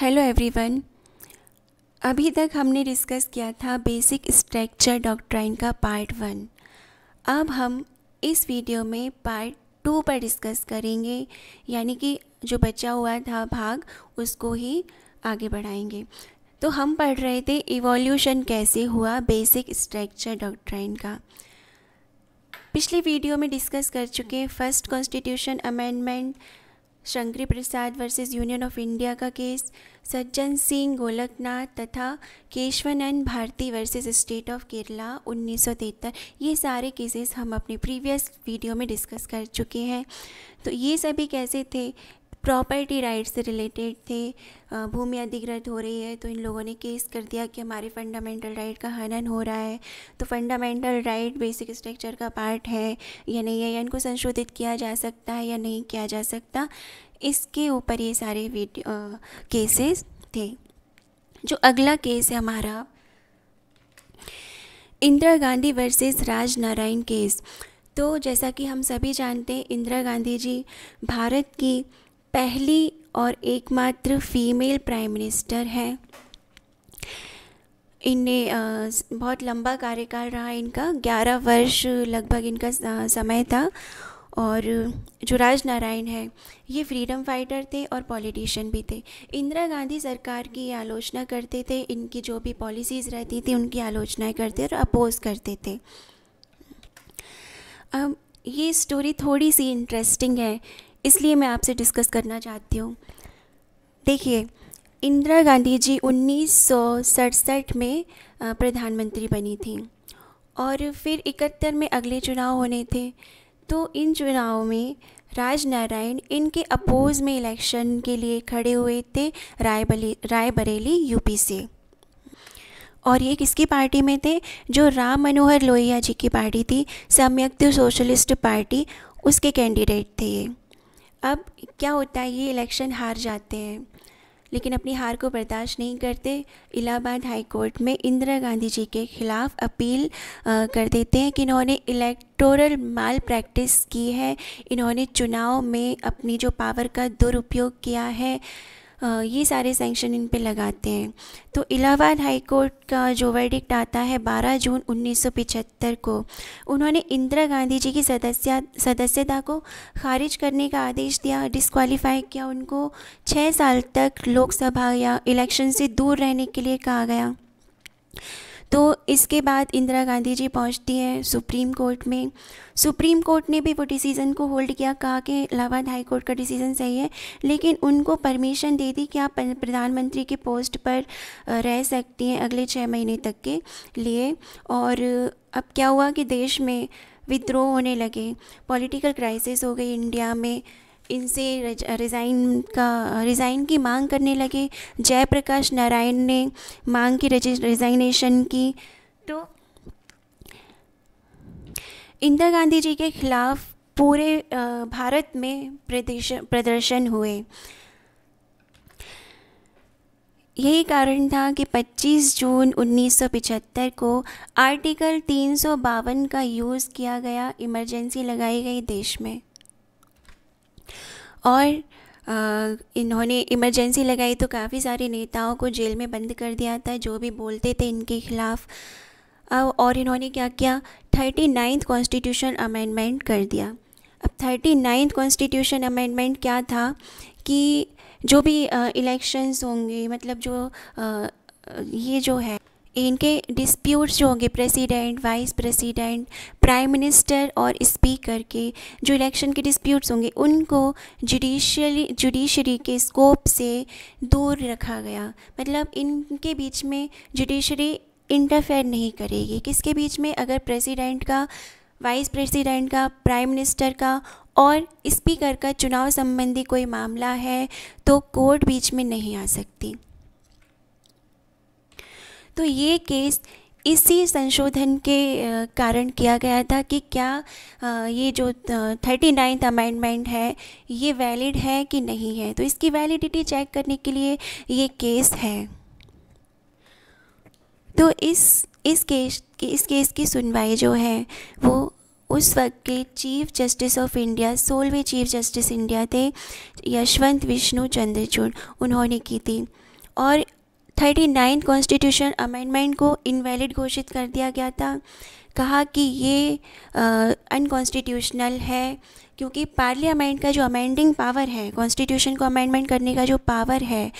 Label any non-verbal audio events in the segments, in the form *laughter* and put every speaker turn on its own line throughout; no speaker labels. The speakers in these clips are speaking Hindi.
हेलो एवरीवन अभी तक हमने डिस्कस किया था बेसिक स्ट्रक्चर डॉक्ट्राइन का पार्ट वन अब हम इस वीडियो में पार्ट टू पर डिस्कस करेंगे यानी कि जो बचा हुआ था भाग उसको ही आगे बढ़ाएंगे तो हम पढ़ रहे थे इवोल्यूशन कैसे हुआ बेसिक स्ट्रक्चर डॉक्ट्राइन का पिछली वीडियो में डिस्कस कर चुके first constitution amendment Shankari Prasad versus Union of India का केस सज्जन सिंह गोलकनाथ तथा Kesavananda Bharati versus State of Kerala उन्नीस ये सारे केसेस हम अपने प्रीवियस वीडियो में डिस्कस कर चुके हैं तो ये सभी कैसे थे प्रॉपर्टी राइट से रिलेटेड थे भूमि अधिग्रहित हो रही है तो इन लोगों ने केस कर दिया कि हमारे फंडामेंटल राइट का हनन हो रहा है तो फंडामेंटल राइट बेसिक स्ट्रक्चर का पार्ट है या नहीं है या इनको संशोधित किया जा सकता है या नहीं किया जा सकता इसके ऊपर ये सारे वीडियो केसेस थे जो अगला केस है हमारा इंदिरा गांधी वर्सेस राज नारायण केस तो जैसा कि हम सभी जानते हैं इंदिरा गांधी जी भारत की पहली और एकमात्र फीमेल प्राइम मिनिस्टर हैं इन्हें बहुत लंबा कार्यकाल रहा इनका ग्यारह वर्ष लगभग इनका समय था और जो राज नारायण है ये फ्रीडम फाइटर थे और पॉलिटिशियन भी थे इंदिरा गांधी सरकार की आलोचना करते थे इनकी जो भी पॉलिसीज़ रहती थी उनकी आलोचनाएं करते और अपोज करते थे अब ये स्टोरी थोड़ी सी इंटरेस्टिंग है इसलिए मैं आपसे डिस्कस करना चाहती हूँ देखिए इंदिरा गांधी जी उन्नीस में प्रधानमंत्री बनी थी और फिर इकहत्तर में अगले चुनाव होने थे तो इन चुनाव में राज नारायण इनके अपोज में इलेक्शन के लिए खड़े हुए थे रायबली रायबरेली यूपी से और ये किसकी पार्टी में थे जो राम मनोहर लोहिया जी की पार्टी थी सम्यक्त सोशलिस्ट पार्टी उसके कैंडिडेट थे ये अब क्या होता है ये इलेक्शन हार जाते हैं लेकिन अपनी हार को बर्दाश्त नहीं करते इलाहाबाद हाई कोर्ट में इंदिरा गांधी जी के खिलाफ अपील आ, कर देते हैं कि इन्होंने इलेक्टोरल माल प्रैक्टिस की है इन्होंने चुनाव में अपनी जो पावर का दुरुपयोग किया है ये सारे सेंक्शन इन पे लगाते हैं तो इलाहाबाद हाई कोर्ट का जो वर्डिक्ट आता है 12 जून 1975 को उन्होंने इंदिरा गांधी जी की सदस्य सदस्यता को खारिज करने का आदेश दिया डिस्क्वालीफाई किया उनको छः साल तक लोकसभा या इलेक्शन से दूर रहने के लिए कहा गया तो इसके बाद इंदिरा गांधी जी पहुंचती हैं सुप्रीम कोर्ट में सुप्रीम कोर्ट ने भी वो डिसीज़न को होल्ड किया कहा कि इलाहाबाद हाई कोर्ट का डिसीज़न सही है लेकिन उनको परमिशन दे दी कि आप प्रधानमंत्री के पोस्ट पर रह सकती हैं अगले छः महीने तक के लिए और अब क्या हुआ कि देश में विद्रोह होने लगे पॉलिटिकल क्राइसिस हो गई इंडिया में इनसे रिज़ाइन का रिज़ाइन की मांग करने लगे जयप्रकाश नारायण ने मांग की रिज़ाइनेशन की तो इंदिरा गांधी जी के खिलाफ पूरे भारत में प्रदर्शन प्रदर्शन हुए यही कारण था कि 25 जून 1975 को आर्टिकल तीन का यूज़ किया गया इमरजेंसी लगाई गई देश में और आ, इन्होंने इमरजेंसी लगाई तो काफ़ी सारे नेताओं को जेल में बंद कर दिया था जो भी बोलते थे इनके ख़िलाफ़ और इन्होंने क्या किया थर्टी नाइन्थ कॉन्स्टिट्यूशन अमेंडमेंट कर दिया अब थर्टी नाइन्थ कॉन्स्टिट्यूशन अमेंडमेंट क्या था कि जो भी इलेक्शंस होंगे मतलब जो आ, ये जो है इनके डिस्प्यूट्स जो होंगे president vice president prime minister और स्पीकर के जो इलेक्शन के डिस्प्यूट्स होंगे उनको जुडिशली जुडिशरी के स्कोप से दूर रखा गया मतलब इनके बीच में जुडिशरी इंटरफेयर नहीं करेगी किसके बीच में अगर प्रेसिडेंट का वाइस प्रेसिडेंट का प्राइम मिनिस्टर का और स्पीकर का चुनाव संबंधी कोई मामला है तो कोर्ट बीच में नहीं आ सकती तो ये केस इसी संशोधन के कारण किया गया था कि क्या ये जो थर्टी नाइन्थ अमेंडमेंट है ये वैलिड है कि नहीं है तो इसकी वैलिडिटी चेक करने के लिए ये केस है तो इस इस केस इस केस की सुनवाई जो है वो उस वक्त के चीफ जस्टिस ऑफ इंडिया सोलहवें चीफ जस्टिस इंडिया थे यशवंत विष्णु चंद्रचूड़ उन्होंने की थी और थर्टी नाइन कॉन्स्टिट्यूशन अमेंडमेंट को इनवैलिड घोषित कर दिया गया था कहा कि ये अनकॉन्स्टिट्यूशनल है क्योंकि पार्लियामेंट का जो अमेंडिंग पावर है कॉन्स्टिट्यूशन को अमेंडमेंट करने का जो पावर है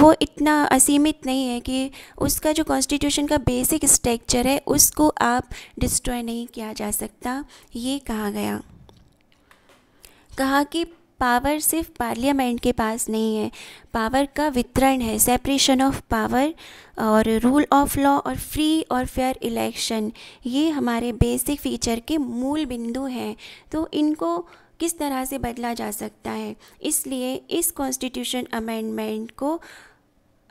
वो इतना असीमित नहीं है कि उसका जो कॉन्स्टिट्यूशन का बेसिक स्ट्रक्चर है उसको आप डिस्ट्रॉय नहीं किया जा सकता ये कहा गया कहा कि पावर सिर्फ पार्लियामेंट के पास नहीं है पावर का वितरण है सेपरेशन ऑफ पावर और रूल ऑफ लॉ और फ्री और फेयर इलेक्शन ये हमारे बेसिक फीचर के मूल बिंदु हैं तो इनको किस तरह से बदला जा सकता है इसलिए इस कॉन्स्टिट्यूशन अमेंडमेंट को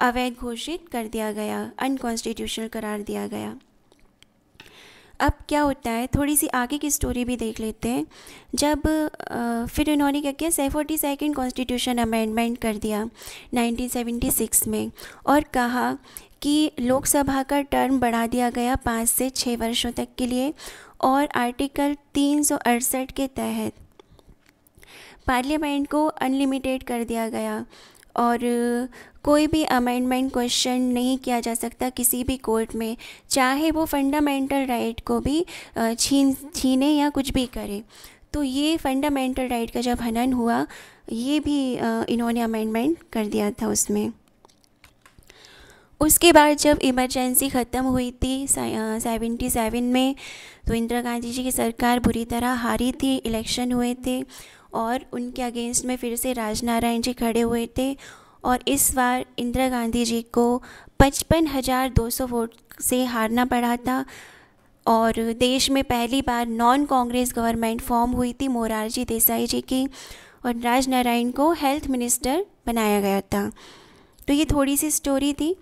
अवैध घोषित कर दिया गया अनकॉन्स्टिट्यूशनल करार दिया गया अब क्या होता है थोड़ी सी आगे की स्टोरी भी देख लेते हैं जब आ, फिर उन्होंने क्या किया सेफोर्टी सेकेंड कॉन्स्टिट्यूशन अमेंडमेंट कर दिया 1976 में और कहा कि लोकसभा का टर्म बढ़ा दिया गया पाँच से छः वर्षों तक के लिए और आर्टिकल तीन के तहत पार्लियामेंट को अनलिमिटेड कर दिया गया और कोई भी अमेंडमेंट क्वेश्चन नहीं किया जा सकता किसी भी कोर्ट में चाहे वो फंडामेंटल राइट को भी छीन छीने या कुछ भी करे तो ये फंडामेंटल राइट का जब हनन हुआ ये भी इन्होंने अमेंडमेंट कर दिया था उसमें उसके बाद जब इमरजेंसी ख़त्म हुई थी सेवेंटी सेवन में तो इंदिरा गांधी जी की सरकार बुरी तरह हारी थी इलेक्शन हुए थे और उनके अगेंस्ट में फिर से राजनारायण जी खड़े हुए थे और इस बार इंदिरा गांधी जी को पचपन हज़ार दो सौ वोट से हारना पड़ा था और देश में पहली बार नॉन कांग्रेस गवर्नमेंट फॉर्म हुई थी मोरारजी देसाई जी की और राज नारायण को हेल्थ मिनिस्टर बनाया गया था तो ये थोड़ी सी स्टोरी थी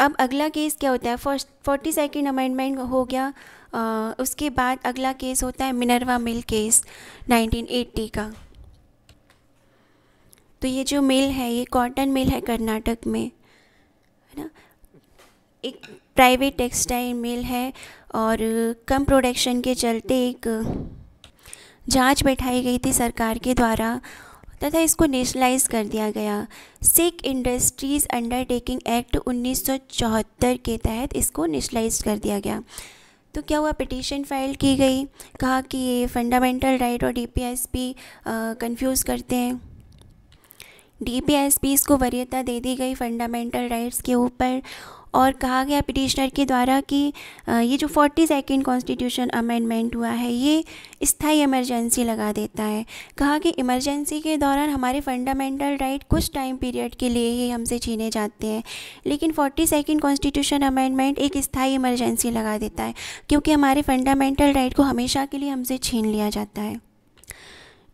अब अगला केस क्या होता है फर्स्ट फोर्टी सेकेंड अमेंडमेंट हो गया आ, उसके बाद अगला केस होता है मिनरवा मिल केस 1980 का तो ये जो मिल है ये कॉटन मिल है कर्नाटक में है ना एक प्राइवेट टेक्सटाइल मिल है और कम प्रोडक्शन के चलते एक जांच बैठाई गई थी सरकार के द्वारा तथा इसको नेशनलाइज कर दिया गया सिख इंडस्ट्रीज़ अंडरटेकिंग एक्ट 1974 के तहत इसको नेशनलाइज कर दिया गया तो क्या हुआ पिटीशन फाइल की गई कहा कि ये फंडामेंटल राइट और डी पी कंफ्यूज करते हैं डी पी एस पीज़ को वरीयता दे दी गई फंडामेंटल राइट्स के ऊपर और कहा गया पिटिशनर के द्वारा कि ये जो फोर्टी सेकेंड कॉन्स्टिट्यूशन अमेंडमेंट हुआ है ये स्थाई इमरजेंसी लगा देता है कहा कि इमरजेंसी के दौरान हमारे फंडामेंटल राइट कुछ टाइम पीरियड के लिए ही हमसे छीने जाते हैं लेकिन फोर्टी सेकेंड कॉन्स्टिट्यूशन अमेंडमेंट एक स्थाई इमरजेंसी लगा देता है क्योंकि हमारे फंडामेंटल राइट को हमेशा के लिए हमसे छीन लिया जाता है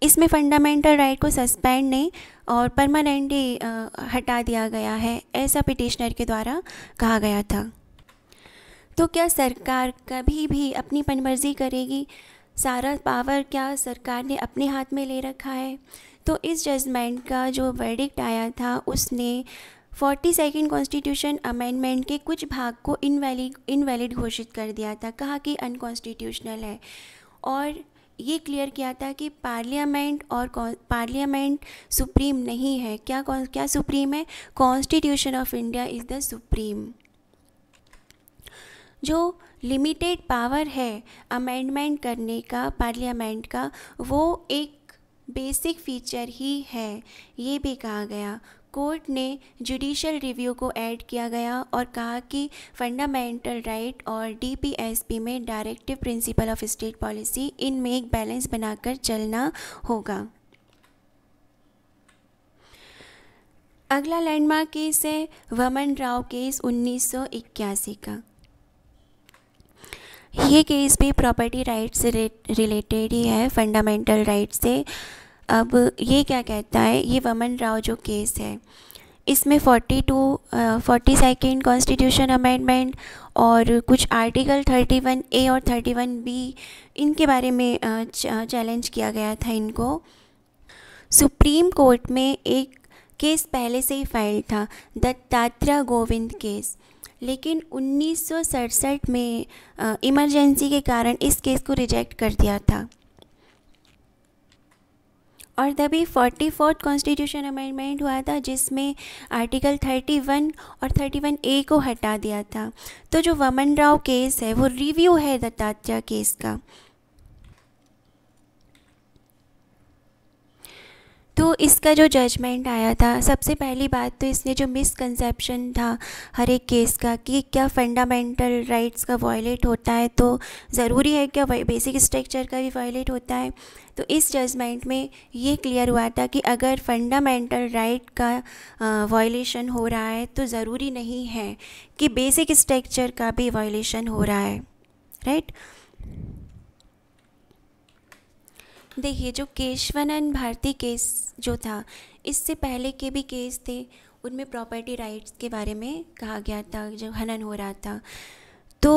इसमें फंडामेंटल राइट को सस्पेंड नहीं और परमानेंटली हटा दिया गया है ऐसा पिटिशनर के द्वारा कहा गया था तो क्या सरकार कभी भी अपनी पनमर्जी करेगी सारा पावर क्या सरकार ने अपने हाथ में ले रखा है तो इस जजमेंट का जो वर्डिक्ट आया था उसने फोर्टी सेकेंड कॉन्स्टिट्यूशन अमेंडमेंट के कुछ भाग को इनवैलिड इनवैलिड घोषित कर दिया था कहा कि अनकॉन्स्टिट्यूशनल है और ये क्लियर किया था कि पार्लियामेंट और पार्लियामेंट सुप्रीम नहीं है क्या क्या सुप्रीम है constitution of India is the supreme जो लिमिटेड पावर है अमेंडमेंट करने का पार्लियामेंट का वो एक बेसिक फीचर ही है ये भी कहा गया कोर्ट ने जुडिशल रिव्यू को ऐड किया गया और कहा कि फंडामेंटल राइट और डीपीएसपी में directive principle of state policy इनमें एक बैलेंस बनाकर चलना होगा अगला लैंडमार्क केस है वमन राव केस 1981 का ये केस भी प्रॉपर्टी राइट से रिलेटेड ही है फंडामेंटल राइट से अब ये क्या कहता है ये वमन राव जो केस है इसमें 42 to forty second constitution amendment और कुछ आर्टिकल 31 ए और 31 बी इनके बारे में चैलेंज किया गया था इनको सुप्रीम कोर्ट में एक केस पहले से ही फाइल था दत्तात्रा गोविंद केस लेकिन उन्नीस में इमरजेंसी के कारण इस केस को रिजेक्ट कर दिया था और तभी फोर्टी फोर्थ कॉन्स्टिट्यूशन अमेंडमेंट हुआ था जिसमें आर्टिकल थर्टी वन और थर्टी वन ए को हटा दिया था तो जो वमन राव केस है वो रिव्यू है दत्तात्रेय केस का तो इसका जो जजमेंट आया था सबसे पहली बात तो इसने जो मिसकंसेप्शन था हर एक केस का कि क्या फंडामेंटल राइट्स का वायलेट होता है तो ज़रूरी है क्या बेसिक स्ट्रक्चर का भी वायलेट होता है तो इस जजमेंट में ये क्लियर हुआ था कि अगर फंडामेंटल राइट का वायलेशन हो रहा है तो ज़रूरी नहीं है कि बेसिक स्ट्रक्चर का भी वायलेशन हो रहा है राइट right? देखिए जो केशवनन भारती केस जो था इससे पहले के भी केस थे उनमें प्रॉपर्टी राइट्स के बारे में कहा गया था जो हनन हो रहा था तो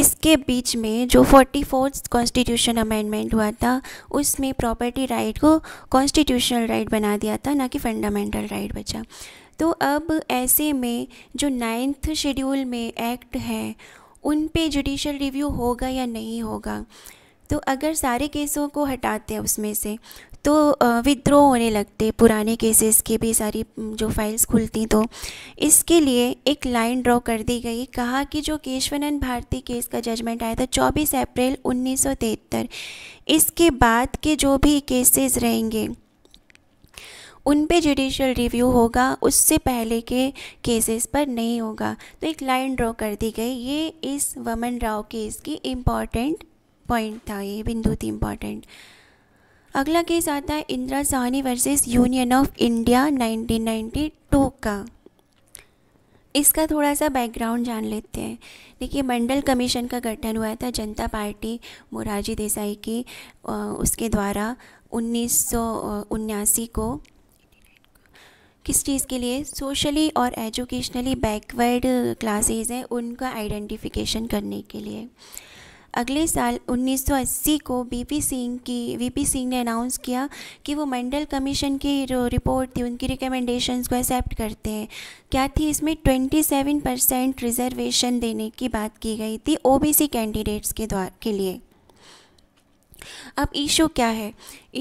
इसके बीच में जो फोर्टी फोर्थ कॉन्स्टिट्यूशन अमेंडमेंट हुआ था उसमें प्रॉपर्टी राइट को कॉन्स्टिट्यूशनल राइट बना दिया था ना कि फंडामेंटल राइट बचा तो अब ऐसे में जो नाइन्थ शेड्यूल में एक्ट है उन पे जुडिशल रिव्यू होगा या नहीं होगा तो अगर सारे केसों को हटाते हैं उसमें से तो विद्रोह होने लगते पुराने केसेस के भी सारी जो फाइल्स खुलती तो इसके लिए एक लाइन ड्रॉ कर दी गई कहा कि जो केशवानंद भारती केस का जजमेंट आया था 24 अप्रैल 1973 इसके बाद के जो भी केसेस रहेंगे उन पे जुडिशल रिव्यू होगा उससे पहले के केसेस पर नहीं होगा तो एक लाइन ड्रॉ कर दी गई ये इस वमन राव केस की इम्पॉर्टेंट पॉइंट था ये बिंदु थी इम्पॉर्टेंट अगला केस आता है Indira Sawhney versus Union of India 1992 का इसका थोड़ा सा बैकग्राउंड जान लेते हैं देखिए मंडल कमीशन का गठन हुआ था जनता पार्टी मोरारजी देसाई की उसके द्वारा उन्नीस को किस चीज़ के लिए सोशली और एजुकेशनली बैकवर्ड क्लासेस हैं उनका आइडेंटिफिकेशन करने के लिए अगले साल 1980 को बीपी सिंह की वीपी सिंह ने अनाउंस किया कि वो मंडल कमीशन की जो रिपोर्ट थी उनकी रिकमेंडेशंस को एक्सेप्ट करते हैं क्या थी इसमें 27 परसेंट रिजर्वेशन देने की बात की गई थी ओबीसी कैंडिडेट्स के द्वारा के लिए अब इशू क्या है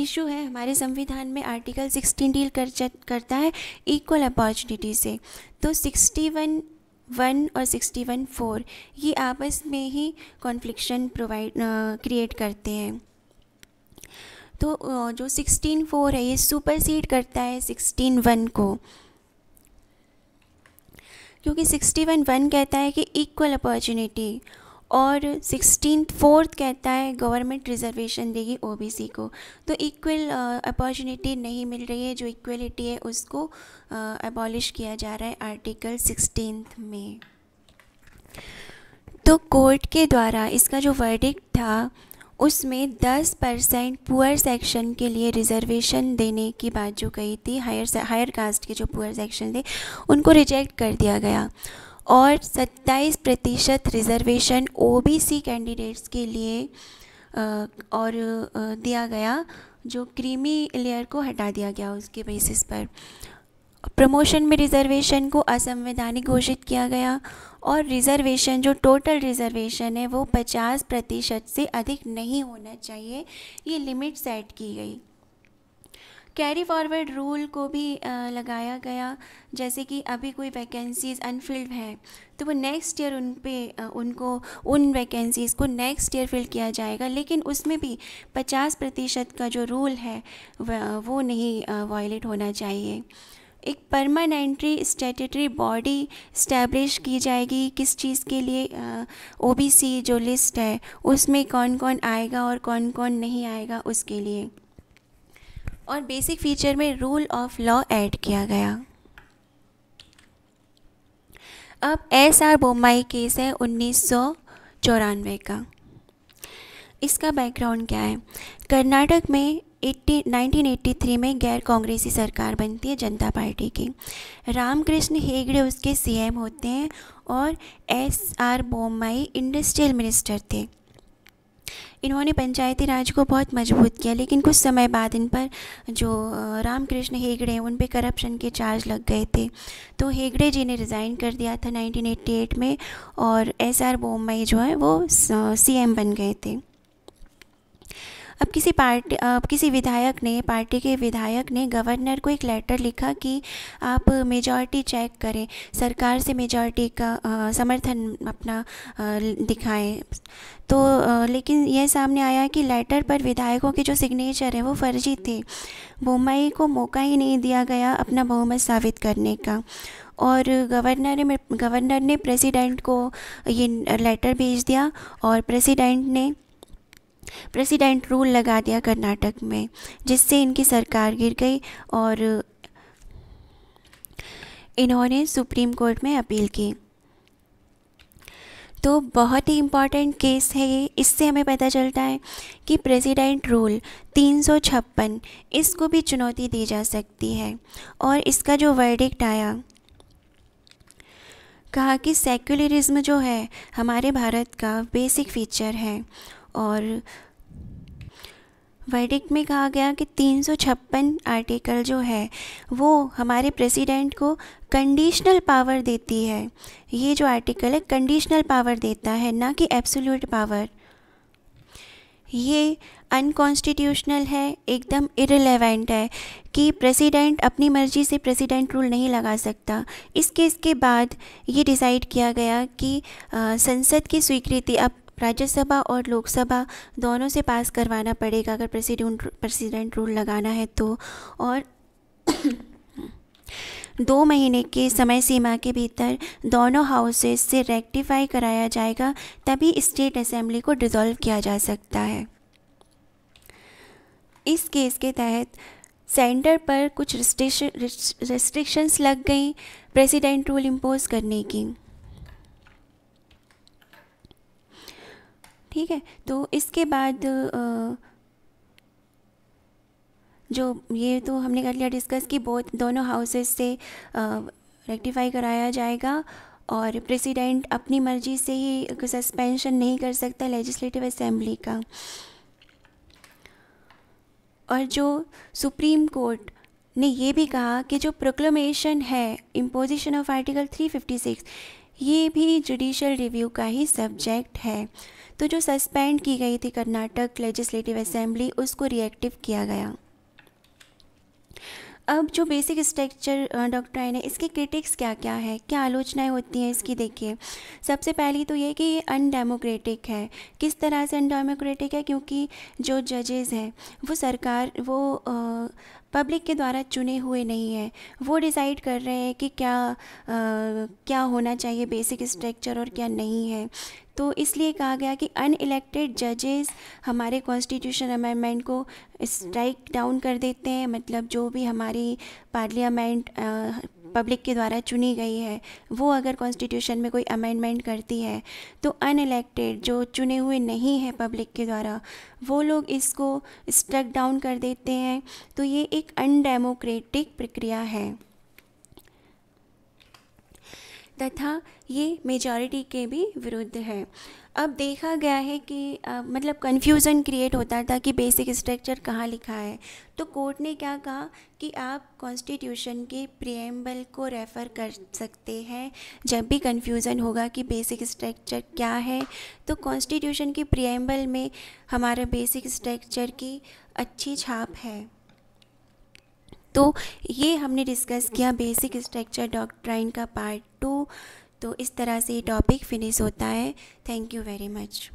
इशू है हमारे संविधान में आर्टिकल 16 डील कर करता है इक्वल अपॉर्चुनिटी से तो 61 वन और सिक्सटी वन फोर ये आपस में ही कॉन्फ्लिक्शन प्रोवाइड क्रिएट करते हैं तो जो सिक्सटीन फोर है ये सुपरसीड करता है सिक्सटीन वन को क्योंकि सिक्सटी वन वन कहता है कि इक्वल अपॉर्चुनिटी और सिक्सटीन फोर्थ कहता है गवर्नमेंट रिजर्वेशन देगी ओबीसी को तो इक्वल अपॉर्चुनिटी uh, नहीं मिल रही है जो इक्वलिटी है उसको अबॉलिश uh, किया जा रहा है आर्टिकल सिक्सटीन में तो कोर्ट के द्वारा इसका जो वर्डिक था उसमें 10 परसेंट पुअर सेक्शन के लिए रिजर्वेशन देने की बात जो कही थी हायर हायर कास्ट के जो पुअर सेक्शन थे उनको रिजेक्ट कर दिया गया और 27 प्रतिशत रिजर्वेशन ओबीसी कैंडिडेट्स के लिए और दिया गया जो क्रीमी लेयर को हटा दिया गया उसके बेसिस पर प्रमोशन में रिजर्वेशन को असंवैधानिक घोषित किया गया और रिजर्वेशन जो टोटल रिजर्वेशन है वो 50 प्रतिशत से अधिक नहीं होना चाहिए ये लिमिट सेट की गई कैरी फॉरवर्ड रूल को भी लगाया गया जैसे कि अभी कोई वैकेंसीज़ अनफिल्ड हैं तो वो नेक्स्ट ईयर उन पे उनको उन वैकेंसीज़ को नेक्स्ट ईयर फिल किया जाएगा लेकिन उसमें भी 50 प्रतिशत का जो रूल है वो नहीं वायलेट होना चाहिए एक परमानेंट्री स्टेटरी बॉडी इस्टेब्लिश की जाएगी किस चीज़ के लिए ओबीसी जो लिस्ट है उसमें कौन कौन आएगा और कौन कौन नहीं आएगा उसके लिए और बेसिक फीचर में रूल ऑफ लॉ ऐड किया गया अब एस आर बोमाई केस है उन्नीस का इसका बैकग्राउंड क्या है कर्नाटक में 18, 1983 में गैर कांग्रेसी सरकार बनती है जनता पार्टी की रामकृष्ण हेगड़े उसके सीएम होते हैं और S R Bommai industrial minister थे इन्होंने पंचायती राज को बहुत मजबूत किया लेकिन कुछ समय बाद इन पर जो रामकृष्ण हेगड़े हैं उन पर करप्शन के चार्ज लग गए थे तो हेगड़े जी ने रिज़ाइन कर दिया था 1988 में और एस आर बोम्बई जो है वो सीएम बन गए थे अब किसी पार्टी अब किसी विधायक ने पार्टी के विधायक ने गवर्नर को एक लेटर लिखा कि आप मेजॉरिटी चेक करें सरकार से मेजॉरिटी का आ, समर्थन अपना आ, दिखाएं तो आ, लेकिन यह सामने आया कि लेटर पर विधायकों के जो सिग्नेचर हैं वो फर्जी थे बोम्बई को मौका ही नहीं दिया गया अपना बहुमत साबित करने का और गवर्नर ने गवर्नर ने प्रेसिडेंट को ये लेटर भेज दिया और प्रेसिडेंट ने प्रेसिडेंट रूल लगा दिया कर्नाटक में जिससे इनकी सरकार गिर गई और इन्होंने सुप्रीम कोर्ट में अपील की तो बहुत ही इम्पॉर्टेंट केस है ये इससे हमें पता चलता है कि प्रेसिडेंट रूल तीन इसको भी चुनौती दी जा सकती है और इसका जो वर्डिक्ट आया कहा कि सेक्युलरिज्म जो है हमारे भारत का बेसिक फीचर है और वर्डिक्ट में कहा गया कि तीन आर्टिकल जो है वो हमारे प्रेसिडेंट को कंडीशनल पावर देती है ये जो आर्टिकल है कंडीशनल पावर देता है ना कि एब्सोल्यूट पावर ये अनकॉन्स्टिट्यूशनल है एकदम इरेलीवेंट है कि प्रेसिडेंट अपनी मर्जी से प्रेसिडेंट रूल नहीं लगा सकता इस केस के बाद ये डिसाइड किया गया कि आ, संसद की स्वीकृति अब राज्यसभा और लोकसभा दोनों से पास करवाना पड़ेगा अगर प्रेसिडेंट प्रेसिडेंट रूल लगाना है तो और *clears throat* दो महीने के समय सीमा के भीतर दोनों हाउसेस से रेक्टिफाई कराया जाएगा तभी स्टेट असेंबली को डिज़ोल्व किया जा सकता है इस केस के तहत सेंटर पर कुछ रिस्ट्रिक्शंस लग गई प्रेसिडेंट रूल इम्पोज करने की ठीक है तो इसके बाद जो ये तो हमने कर लिया डिस्कस कि बहुत दोनों हाउसेस से रेक्टिफाई कराया जाएगा और प्रेसिडेंट अपनी मर्जी से ही सस्पेंशन नहीं कर सकता लेजिस्लेटिव असेंबली का और जो सुप्रीम कोर्ट ने ये भी कहा कि जो प्रोक्लोमेशन है इम्पोजिशन ऑफ आर्टिकल 356 ये भी जुडिशल रिव्यू का ही सब्जेक्ट है तो जो सस्पेंड की गई थी कर्नाटक लेजिस्लेटिव असेंबली उसको रिएक्टिव किया गया अब जो बेसिक स्ट्रक्चर डॉक्टर डॉक्ट्राइन है इसके क्रिटिक्स क्या क्या है क्या आलोचनाएं होती हैं इसकी देखिए सबसे पहली तो ये कि ये अनडेमोक्रेटिक है किस तरह से अनडेमोक्रेटिक है क्योंकि जो जजेज़ हैं वो सरकार वो पब्लिक के द्वारा चुने हुए नहीं हैं वो डिसाइड कर रहे हैं कि क्या आ, क्या होना चाहिए बेसिक स्ट्रक्चर और क्या नहीं है तो इसलिए कहा गया कि अनइलेक्टेड जजेस हमारे कॉन्स्टिट्यूशन अमेंडमेंट को स्ट्राइक डाउन कर देते हैं मतलब जो भी हमारी पार्लियामेंट पब्लिक के द्वारा चुनी गई है वो अगर कॉन्स्टिट्यूशन में कोई अमेंडमेंट करती है तो अनइलेक्टेड जो चुने हुए नहीं हैं पब्लिक के द्वारा वो लोग इसको स्टक डाउन कर देते हैं तो ये एक अनडेमोक्रेटिक प्रक्रिया है तथा ये मेजॉरिटी के भी विरुद्ध है अब देखा गया है कि आ, मतलब कन्फ्यूज़न क्रिएट होता था कि बेसिक स्ट्रक्चर कहाँ लिखा है तो कोर्ट ने क्या कहा कि आप कॉन्स्टिट्यूशन के प्रियम्बल को रेफ़र कर सकते हैं जब भी कन्फ्यूज़न होगा कि बेसिक स्ट्रक्चर क्या है तो कॉन्स्टिट्यूशन के प्रियम्बल में हमारा बेसिक स्ट्रक्चर की अच्छी छाप है तो ये हमने डिस्कस किया बेसिक स्ट्रक्चर डॉक्ट्राइन का पार्ट टू तो इस तरह से ये टॉपिक फिनिश होता है थैंक यू वेरी मच